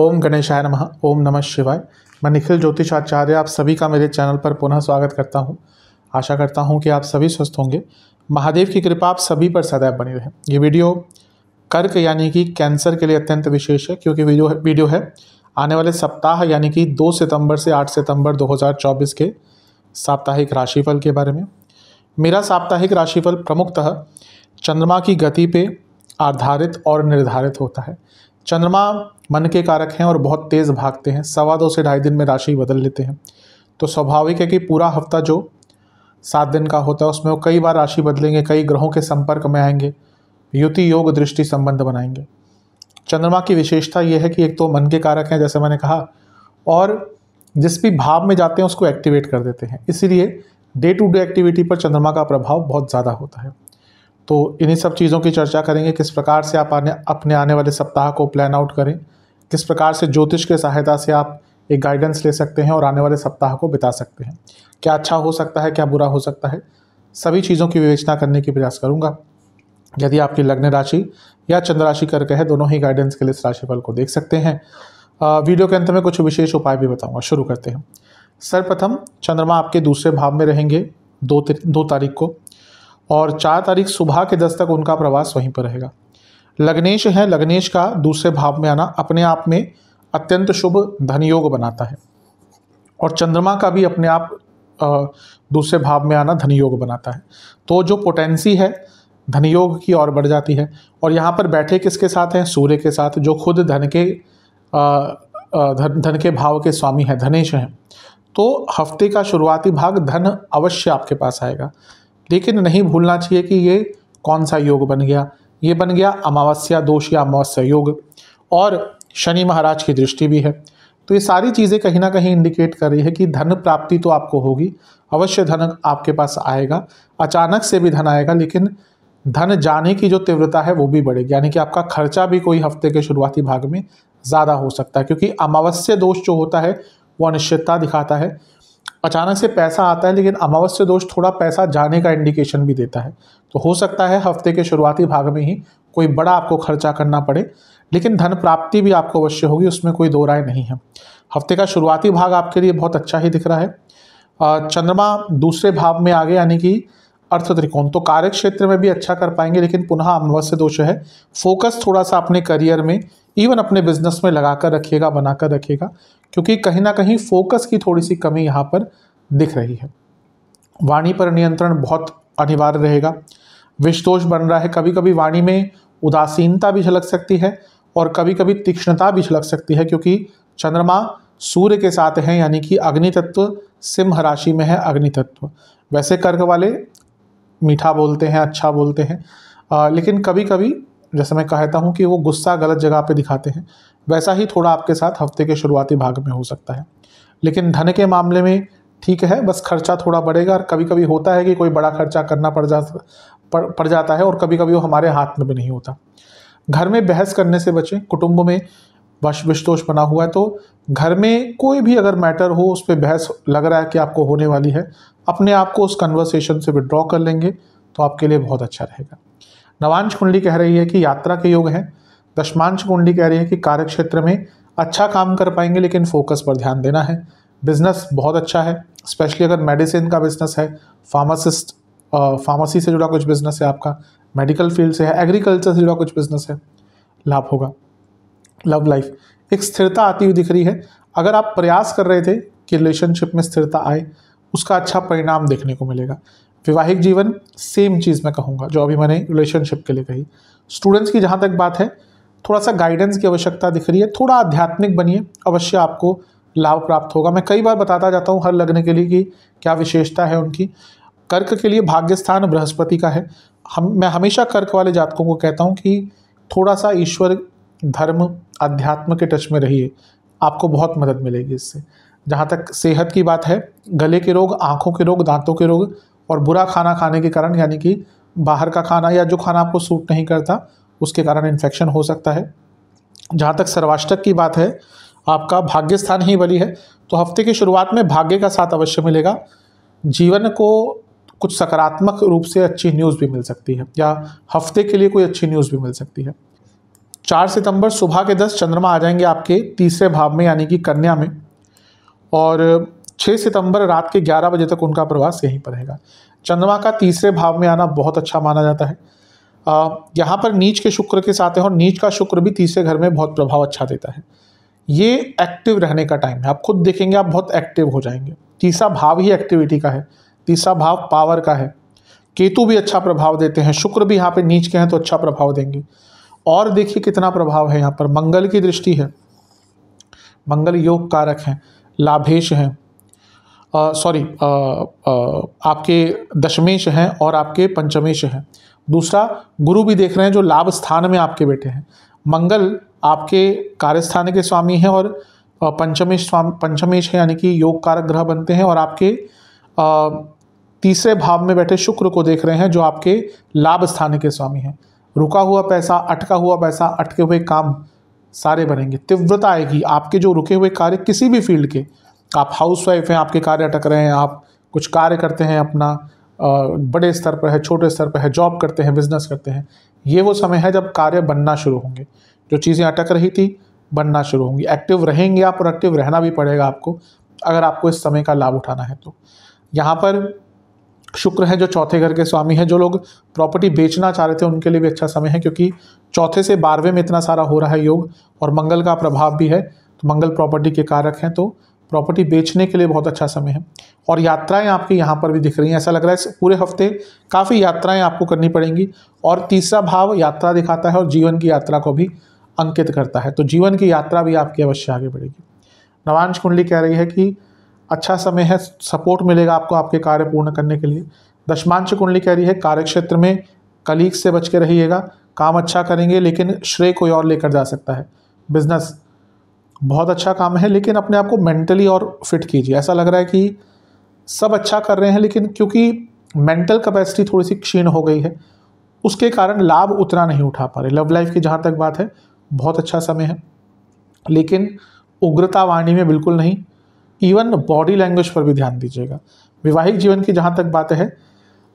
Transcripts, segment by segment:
ओम गणेशाय नमः ओम नमः शिवाय मैं निखिल ज्योतिष आचार्य आप सभी का मेरे चैनल पर पुनः स्वागत करता हूं आशा करता हूं कि आप सभी स्वस्थ होंगे महादेव की कृपा आप सभी पर सदैव बनी रहे ये वीडियो कर्क यानी कि कैंसर के लिए अत्यंत विशेष है क्योंकि वीडियो वीडियो है आने वाले सप्ताह यानी कि 2 सितंबर से 8 सितंबर 2024 के साप्ताहिक राशिफल के बारे में मेरा साप्ताहिक राशिफल प्रमुखतः चंद्रमा की गति पे आधारित और निर्धारित होता है चंद्रमा मन के कारक हैं और बहुत तेज़ भागते हैं सवा दो से ढाई दिन में राशि बदल लेते हैं तो स्वाभाविक है कि पूरा हफ्ता जो सात दिन का होता है उसमें वो कई बार राशि बदलेंगे कई ग्रहों के संपर्क में आएंगे युति योग दृष्टि संबंध बनाएंगे चंद्रमा की विशेषता ये है कि एक तो मन के कारक हैं जैसे मैंने कहा और जिस भी भाव में जाते हैं उसको एक्टिवेट कर देते हैं इसीलिए डे टू डे एक्टिविटी पर चंद्रमा का प्रभाव बहुत ज़्यादा होता है तो इन्हीं सब चीज़ों की चर्चा करेंगे किस प्रकार से आप आने अपने आने वाले सप्ताह को प्लान आउट करें किस प्रकार से ज्योतिष के सहायता से आप एक गाइडेंस ले सकते हैं और आने वाले सप्ताह को बिता सकते हैं क्या अच्छा हो सकता है क्या बुरा हो सकता है सभी चीज़ों की विवेचना करने की प्रयास करूँगा यदि आपकी लग्न राशि या चंद्र राशि करके है दोनों ही गाइडेंस के लिए इस राशिफल को देख सकते हैं वीडियो के अंत में कुछ विशेष उपाय भी बताऊंगा शुरू करते हैं सर्वप्रथम चंद्रमा आपके दूसरे भाव में रहेंगे दो दो तारीख को और चार तारीख सुबह के दस तक उनका प्रवास वहीं पर रहेगा लग्नेश है लग्नेश का दूसरे भाव में आना अपने आप में अत्यंत शुभ धन योग बनाता है और चंद्रमा का भी अपने आप दूसरे भाव में आना धन योग बनाता है तो जो पोटेंसी है धन योग की ओर बढ़ जाती है और यहाँ पर बैठे किसके साथ हैं सूर्य के साथ जो खुद धन के धन धन के भाव के स्वामी हैं धनेश हैं तो हफ्ते का शुरुआती भाग धन अवश्य आपके पास आएगा लेकिन नहीं भूलना चाहिए कि ये कौन सा योग बन गया ये बन गया अमावस्या दोष या अमावस्या योग और शनि महाराज की दृष्टि भी है तो ये सारी चीज़ें कहीं ना कहीं इंडिकेट कर रही है कि धन प्राप्ति तो आपको होगी अवश्य धन आपके पास आएगा अचानक से भी धन आएगा लेकिन धन जाने की जो तीव्रता है वो भी बढ़ेगी यानी कि आपका खर्चा भी कोई हफ्ते के शुरुआती भाग में ज़्यादा हो सकता है क्योंकि अमावस्या दोष जो होता है वो अनिश्चितता दिखाता है अचानक से पैसा आता है लेकिन अमावस्या दोष थोड़ा पैसा जाने का इंडिकेशन भी देता है तो हो सकता है हफ्ते के शुरुआती भाग में ही कोई बड़ा आपको खर्चा करना पड़े लेकिन धन प्राप्ति भी आपको अवश्य होगी उसमें कोई दो राय नहीं है हफ्ते का शुरुआती भाग आपके लिए बहुत अच्छा ही दिख रहा है चंद्रमा दूसरे भाव में आगे यानी कि अर्थ त्रिकोण तो कार्य क्षेत्र में भी अच्छा कर पाएंगे लेकिन पुनः अमावस्या दोष है फोकस थोड़ा सा अपने करियर में इवन अपने बिजनेस में लगा कर रखिएगा बनाकर रखिएगा क्योंकि कहीं ना कहीं फोकस की थोड़ी सी कमी यहाँ पर दिख रही है वाणी पर नियंत्रण बहुत अनिवार्य रहेगा विष दोष बन रहा है कभी कभी वाणी में उदासीनता भी झलक सकती है और कभी कभी तीक्ष्णता भी झलक सकती है क्योंकि चंद्रमा सूर्य के साथ है यानी कि अग्नि तत्व सिंह राशि में है अग्नि तत्व वैसे कर्क वाले मीठा बोलते हैं अच्छा बोलते हैं आ, लेकिन कभी कभी जैसे मैं कहता हूँ कि वो गुस्सा गलत जगह पे दिखाते हैं वैसा ही थोड़ा आपके साथ हफ्ते के शुरुआती भाग में हो सकता है लेकिन धन के मामले में ठीक है बस खर्चा थोड़ा बढ़ेगा और कभी कभी होता है कि कोई बड़ा खर्चा करना पड़ जा पड़, पड़ जाता है और कभी कभी वो हमारे हाथ में भी नहीं होता घर में बहस करने से बचें कुटुंब में वश विश्तोष बना हुआ है तो घर में कोई भी अगर मैटर हो उस पर बहस लग रहा है कि आपको होने वाली है अपने आप को उस कन्वर्सेशन से विड्रॉ कर लेंगे तो आपके लिए बहुत अच्छा रहेगा नवांश कुंडली कह रही है कि यात्रा के योग हैं दशमांश कुंडली कह रही है कि कार्य क्षेत्र में अच्छा काम कर पाएंगे लेकिन फोकस पर ध्यान देना है बिजनेस बहुत अच्छा है स्पेशली अगर मेडिसिन का बिजनेस है फार्मासिस्ट फार्मासी से जुड़ा कुछ बिजनेस है आपका मेडिकल फील्ड से है एग्रीकल्चर से जुड़ा कुछ बिजनेस है लाभ होगा लव लाइफ एक स्थिरता आती हुई दिख रही है अगर आप प्रयास कर रहे थे कि रिलेशनशिप में स्थिरता आए उसका अच्छा परिणाम देखने को मिलेगा वैवाहिक जीवन सेम चीज़ मैं कहूँगा जो अभी मैंने रिलेशनशिप के लिए कही स्टूडेंट्स की जहाँ तक बात है थोड़ा सा गाइडेंस की आवश्यकता दिख रही है थोड़ा आध्यात्मिक बनिए अवश्य आपको लाभ प्राप्त होगा मैं कई बार बताता जाता हूँ हर लग्न के लिए कि क्या विशेषता है उनकी कर्क के लिए भाग्य स्थान बृहस्पति का है हम मैं हमेशा कर्क वाले जातकों को कहता हूँ कि थोड़ा सा ईश्वर धर्म आध्यात्म के टच में रहिए आपको बहुत मदद मिलेगी इससे जहाँ तक सेहत की बात है गले के रोग आँखों के रोग दांतों के रोग और बुरा खाना खाने के कारण यानी कि बाहर का खाना या जो खाना आपको सूट नहीं करता उसके कारण इन्फेक्शन हो सकता है जहाँ तक सर्वाष्टक की बात है आपका भाग्य स्थान ही बली है तो हफ्ते की शुरुआत में भाग्य का साथ अवश्य मिलेगा जीवन को कुछ सकारात्मक रूप से अच्छी न्यूज़ भी मिल सकती है या हफ्ते के लिए कोई अच्छी न्यूज़ भी मिल सकती है चार सितंबर सुबह के दस चंद्रमा आ जाएंगे आपके तीसरे भाव में यानी कि कन्या में और छः सितंबर रात के ग्यारह बजे तक उनका प्रवास यहीं पर रहेगा चंद्रमा का तीसरे भाव में आना बहुत अच्छा माना जाता है यहाँ पर नीच के शुक्र के साथ है और नीच का शुक्र भी तीसरे घर में बहुत प्रभाव अच्छा देता है ये एक्टिव रहने का टाइम है आप खुद देखेंगे आप बहुत एक्टिव हो जाएंगे तीसरा भाव ही एक्टिविटी का है तीसरा भाव पावर का है केतु भी अच्छा प्रभाव देते हैं शुक्र भी यहाँ पे नीच के हैं तो अच्छा प्रभाव देंगे और देखिए कितना प्रभाव है यहाँ पर मंगल की दृष्टि है मंगल योग कारक हैं लाभेश हैं सॉरी आपके दशमेश हैं और आपके पंचमेश हैं दूसरा गुरु भी देख रहे हैं जो लाभ स्थान में आपके बैठे हैं मंगल आपके कार्यस्थान के स्वामी हैं और पंचमेश स्वामी पंचमेश है यानी कि योग कारक ग्रह बनते हैं और आपके तीसरे भाव में बैठे शुक्र को देख रहे हैं जो आपके लाभ स्थान के स्वामी हैं रुका हुआ पैसा अटका हुआ पैसा अटके हुए काम सारे बनेंगे तीव्रता आएगी आपके जो रुके हुए कार्य किसी भी फील्ड के आप हाउस वाइफ हैं आपके कार्य अटक रहे हैं आप कुछ कार्य करते हैं अपना बड़े स्तर पर है छोटे स्तर पर है जॉब करते हैं बिजनेस करते हैं ये वो समय है जब कार्य बनना शुरू होंगे जो चीज़ें अटक रही थी बनना शुरू होंगी एक्टिव रहेंगे आप और एक्टिव रहना भी पड़ेगा आपको अगर आपको इस समय का लाभ उठाना है तो यहाँ पर शुक्र है जो चौथे घर के स्वामी हैं जो लोग प्रॉपर्टी बेचना चाह रहे थे उनके लिए भी अच्छा समय है क्योंकि चौथे से बारहवें में इतना सारा हो रहा है योग और मंगल का प्रभाव भी है तो मंगल प्रॉपर्टी के कारक हैं तो प्रॉपर्टी बेचने के लिए बहुत अच्छा समय है और यात्राएं आपकी यहाँ पर भी दिख रही हैं ऐसा लग रहा है पूरे हफ्ते काफ़ी यात्राएं आपको करनी पड़ेंगी और तीसरा भाव यात्रा दिखाता है और जीवन की यात्रा को भी अंकित करता है तो जीवन की यात्रा भी आपकी अवश्य आगे बढ़ेगी नवांश कुंडली कह रही है कि अच्छा समय है सपोर्ट मिलेगा आपको आपके कार्य पूर्ण करने के लिए दशमांश कुंडली कह रही है कार्यक्षेत्र में कलीग से बच के रहिएगा काम अच्छा करेंगे लेकिन श्रेय कोई और लेकर जा सकता है बिजनेस बहुत अच्छा काम है लेकिन अपने आप को मेंटली और फिट कीजिए ऐसा लग रहा है कि सब अच्छा कर रहे हैं लेकिन क्योंकि मेंटल कैपेसिटी थोड़ी सी क्षीण हो गई है उसके कारण लाभ उतना नहीं उठा पा रहे लव लाइफ की जहाँ तक बात है बहुत अच्छा समय है लेकिन उग्रता वाणी में बिल्कुल नहीं इवन बॉडी लैंग्वेज पर भी ध्यान दीजिएगा वैवाहिक जीवन की जहाँ तक बात है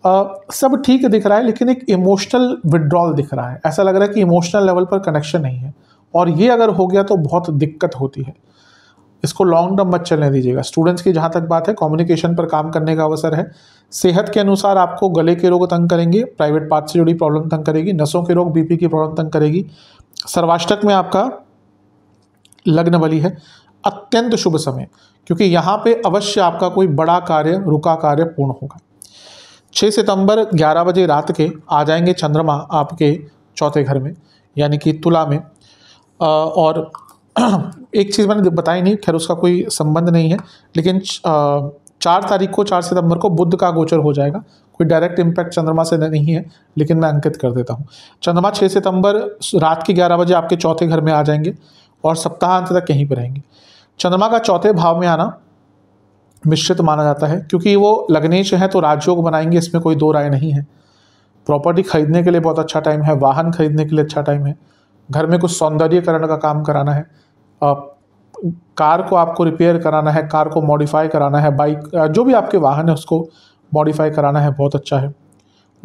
आ, सब ठीक दिख रहा है लेकिन एक इमोशनल विड्रॉल दिख रहा है ऐसा लग रहा है कि इमोशनल लेवल पर कनेक्शन नहीं है और ये अगर हो गया तो बहुत दिक्कत होती है इसको लॉन्ग टर्म मत चलने दीजिएगा स्टूडेंट्स की जहाँ तक बात है कम्युनिकेशन पर काम करने का अवसर है सेहत के अनुसार आपको गले के रोग तंग करेंगे प्राइवेट पार्ट से जुड़ी प्रॉब्लम तंग करेगी नसों के रोग बीपी की प्रॉब्लम तंग करेगी सर्वाष्टक में आपका लग्न बली है अत्यंत शुभ समय क्योंकि यहाँ पे अवश्य आपका कोई बड़ा कार्य रुका कार्य पूर्ण होगा 6 सितंबर 11 बजे रात के आ जाएंगे चंद्रमा आपके चौथे घर में यानी कि तुला में और एक चीज़ मैंने बताई नहीं खैर उसका कोई संबंध नहीं है लेकिन चार तारीख को चार सितंबर को बुद्ध का गोचर हो जाएगा कोई डायरेक्ट इम्पैक्ट चंद्रमा से नहीं है लेकिन मैं अंकित कर देता हूँ चंद्रमा छः सितंबर रात के ग्यारह बजे आपके चौथे घर में आ जाएंगे और सप्ताहांत तक यहीं पर रहेंगे चंद्रमा का चौथे भाव में आना मिश्रित माना जाता है क्योंकि वो लग्नेश हैं है तो राजयोग बनाएंगे इसमें कोई दो राय नहीं है प्रॉपर्टी खरीदने के लिए बहुत अच्छा टाइम है वाहन खरीदने के लिए अच्छा टाइम है घर में कुछ सौंदर्यकरण का काम कराना है आप कार को आपको रिपेयर कराना है कार को मॉडिफाई कराना है बाइक जो भी आपके वाहन है उसको मॉडिफाई कराना है बहुत अच्छा है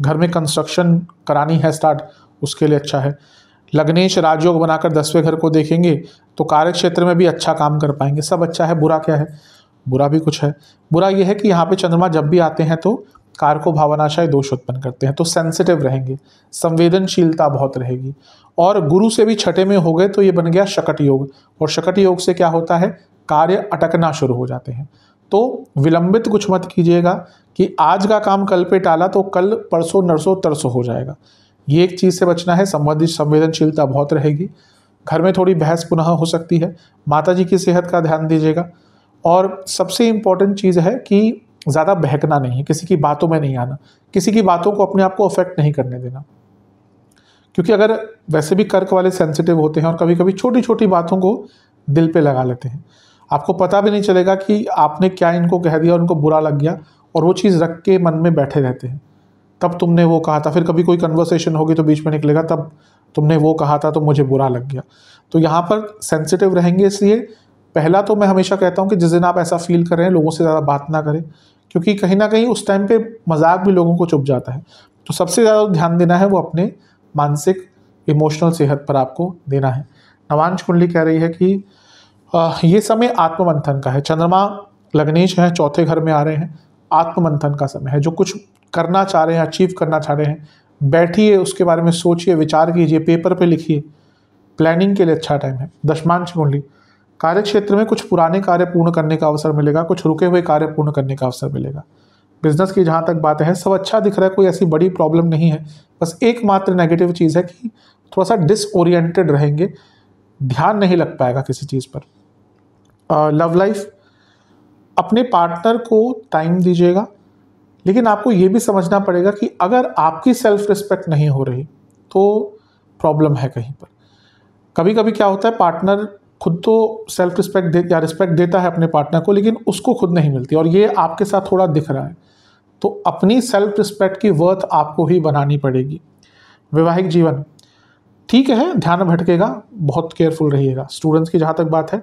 घर में कंस्ट्रक्शन करानी है स्टार्ट उसके लिए अच्छा है लग्नेश राजयोग बनाकर दसवें घर को देखेंगे तो कार्य क्षेत्र में भी अच्छा काम कर पाएंगे सब अच्छा है बुरा क्या है बुरा भी कुछ है बुरा यह है कि यहाँ पे चंद्रमा जब भी आते हैं तो कार को भावनाशाय दोष उत्पन्न करते हैं तो सेंसिटिव रहेंगे संवेदनशीलता बहुत रहेगी और गुरु से भी छठे में हो गए तो ये बन गया शकट योग और शकट योग से क्या होता है कार्य अटकना शुरू हो जाते हैं तो विलंबित कुछ मत कीजिएगा कि आज का काम कल पे टाला तो कल परसों नरसों तरसों हो जाएगा ये एक चीज़ से बचना है संबंधित संवेदनशीलता बहुत रहेगी घर में थोड़ी बहस पुनः हो सकती है माता जी की सेहत का ध्यान दीजिएगा और सबसे इम्पॉर्टेंट चीज़ है कि ज़्यादा बहकना नहीं है किसी की बातों में नहीं आना किसी की बातों को अपने आप को अफेक्ट नहीं करने देना क्योंकि अगर वैसे भी कर्क वाले सेंसिटिव होते हैं और कभी कभी छोटी छोटी बातों को दिल पे लगा लेते हैं आपको पता भी नहीं चलेगा कि आपने क्या इनको कह दिया और उनको बुरा लग गया और वो चीज़ रख के मन में बैठे रहते हैं तब तुमने वो कहा था फिर कभी कोई कन्वर्सेशन होगी तो बीच में निकलेगा तब तुमने वो कहा था तो मुझे बुरा लग गया तो यहाँ पर सेंसिटिव रहेंगे इसलिए पहला तो मैं हमेशा कहता हूँ कि जिस दिन आप ऐसा फील कर रहे हैं लोगों से ज़्यादा बात ना करें क्योंकि कहीं ना कहीं उस टाइम पे मजाक भी लोगों को चुप जाता है तो सबसे ज़्यादा ध्यान देना है वो अपने मानसिक इमोशनल सेहत पर आपको देना है नवांश कुंडली कह रही है कि ये समय आत्ममंथन का है चंद्रमा लग्नेश है चौथे घर में आ रहे हैं आत्ममंथन का समय है जो कुछ करना चाह रहे हैं अचीव करना चाह रहे हैं बैठिए उसके बारे में सोचिए विचार कीजिए पेपर पे लिखिए प्लानिंग के लिए अच्छा टाइम है दशमांश कुंडली कार्य क्षेत्र में कुछ पुराने कार्य पूर्ण करने का अवसर मिलेगा कुछ रुके हुए कार्य पूर्ण करने का अवसर मिलेगा बिजनेस की जहाँ तक बातें हैं सब अच्छा दिख रहा है कोई ऐसी बड़ी प्रॉब्लम नहीं है बस एकमात्र नेगेटिव चीज़ है कि थोड़ा सा डिसओरिएंटेड रहेंगे ध्यान नहीं लग पाएगा किसी चीज़ पर लव लाइफ अपने पार्टनर को टाइम दीजिएगा लेकिन आपको ये भी समझना पड़ेगा कि अगर आपकी सेल्फ रिस्पेक्ट नहीं हो रही तो प्रॉब्लम है कहीं पर कभी कभी क्या होता है पार्टनर खुद तो सेल्फ रिस्पेक्ट दे या रिस्पेक्ट देता है अपने पार्टनर को लेकिन उसको खुद नहीं मिलती और ये आपके साथ थोड़ा दिख रहा है तो अपनी सेल्फ रिस्पेक्ट की वर्थ आपको ही बनानी पड़ेगी वैवाहिक जीवन ठीक है ध्यान भटकेगा बहुत केयरफुल रहिएगा स्टूडेंट्स की जहाँ तक बात है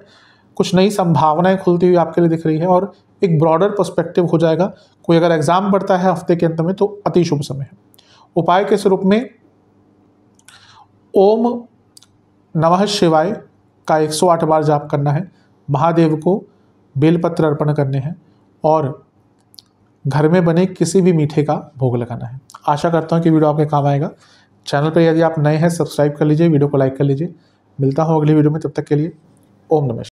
कुछ नई संभावनाएं खुलती हुई आपके लिए दिख रही है और एक ब्रॉडर पर्सपेक्टिव हो जाएगा कोई अगर एग्ज़ाम पड़ता है हफ्ते के अंत में तो अति शुभ समय है उपाय के स्वरूप में ओम नमः शिवाय का 108 बार जाप करना है महादेव को बेलपत्र अर्पण करने हैं और घर में बने किसी भी मीठे का भोग लगाना है आशा करता हूँ कि वीडियो आपके काम आएगा चैनल पर यदि आप नए हैं सब्सक्राइब कर लीजिए वीडियो को लाइक कर लीजिए मिलता हूँ अगली वीडियो में तब तक के लिए ओम नमः